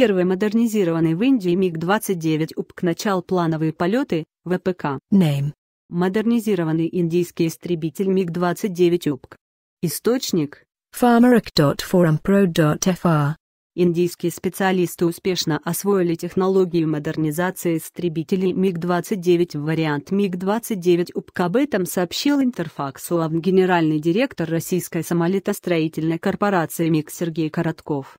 Первый модернизированный в Индии МиГ-29 УПК начал плановые полеты, ВПК. Name. Модернизированный индийский истребитель МиГ-29 УПК. Источник. pharmac.forumpro.fr Индийские специалисты успешно освоили технологию модернизации истребителей МиГ-29 в вариант МиГ-29 УПК. Об этом сообщил Интерфакс УАВ генеральный директор Российской самолетостроительной корпорации МиГ Сергей Коротков.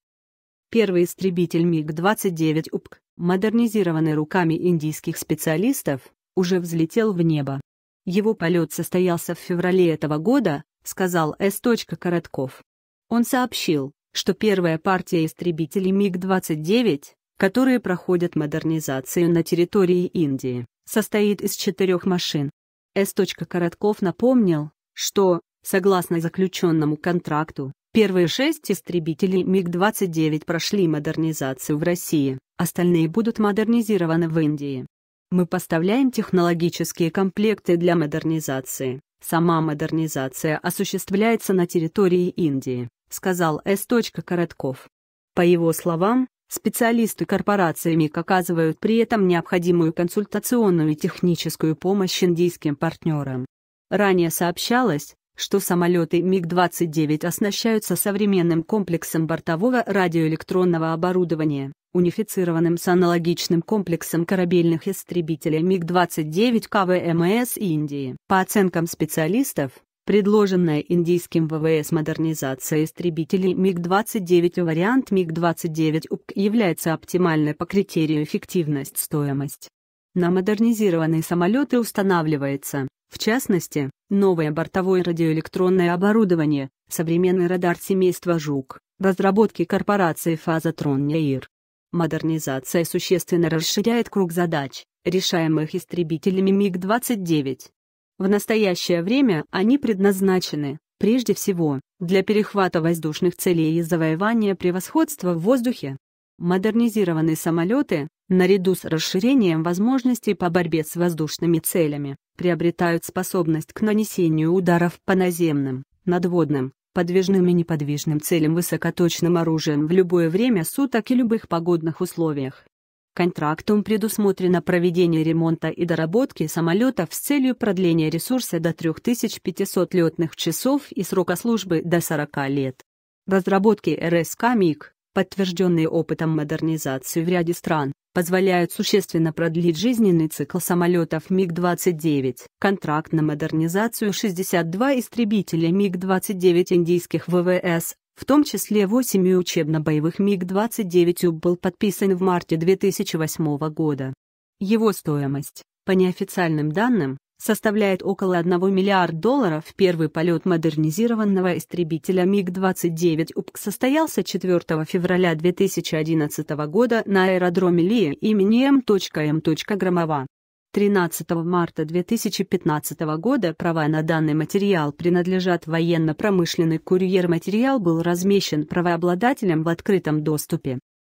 Первый истребитель МиГ-29 УПК, модернизированный руками индийских специалистов, уже взлетел в небо. Его полет состоялся в феврале этого года, сказал С. Коротков. Он сообщил, что первая партия истребителей МиГ-29, которые проходят модернизацию на территории Индии, состоит из четырех машин. С. Коротков напомнил, что, согласно заключенному контракту, Первые шесть истребителей МиГ-29 прошли модернизацию в России, остальные будут модернизированы в Индии. Мы поставляем технологические комплекты для модернизации. Сама модернизация осуществляется на территории Индии, сказал С. Коротков. По его словам, специалисты корпорации МИК оказывают при этом необходимую консультационную и техническую помощь индийским партнерам. Ранее сообщалось, что самолеты МиГ-29 оснащаются современным комплексом бортового радиоэлектронного оборудования, унифицированным с аналогичным комплексом корабельных истребителей МиГ-29 КВМС Индии. По оценкам специалистов, Предложенная индийским ВВС модернизация истребителей МиГ-29 вариант МиГ-29 ук является оптимальной по критерию эффективность-стоимость. На модернизированные самолеты устанавливается в частности, новое бортовое радиоэлектронное оборудование, современный радар семейства «Жук», разработки корпорации «Фазотрон Нейр». Модернизация существенно расширяет круг задач, решаемых истребителями МиГ-29. В настоящее время они предназначены, прежде всего, для перехвата воздушных целей и завоевания превосходства в воздухе. Модернизированные самолеты, наряду с расширением возможностей по борьбе с воздушными целями, приобретают способность к нанесению ударов по наземным, надводным, подвижным и неподвижным целям высокоточным оружием в любое время суток и любых погодных условиях. Контрактом предусмотрено проведение ремонта и доработки самолетов с целью продления ресурса до 3500 летных часов и срока службы до 40 лет. Разработки РСК МИГ, подтвержденные опытом модернизации в ряде стран, позволяют существенно продлить жизненный цикл самолетов МиГ-29. Контракт на модернизацию 62 истребителя МиГ-29 индийских ВВС в том числе 8 учебно-боевых МиГ-29 был подписан в марте 2008 года. Его стоимость, по неофициальным данным, составляет около 1 миллиард долларов. Первый полет модернизированного истребителя МиГ-29 УПК состоялся 4 февраля 2011 года на аэродроме Ли имени М.М. Громова. 13 марта 2015 года права на данный материал принадлежат военно-промышленный курьер. Материал был размещен правообладателем в открытом доступе.